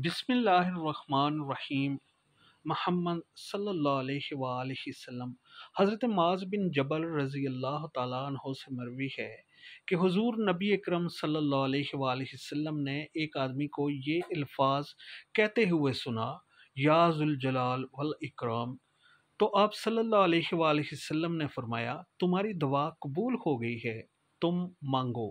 بسم اللہ الرحمن الرحیم محمد صلی اللہ علیہ وآلہ وسلم حضرت معاذ بن جبل رضی اللہ تعالیٰ عنہ سے مروی ہے کہ حضور نبی اکرم صلی اللہ علیہ وآلہ وسلم نے ایک آدمی کو یہ الفاظ کہتے ہوئے سنا یا ذوالجلال والاکرام تو آپ صلی اللہ علیہ وآلہ وسلم نے فرمایا تمہاری دعا قبول ہو گئی ہے تم مانگو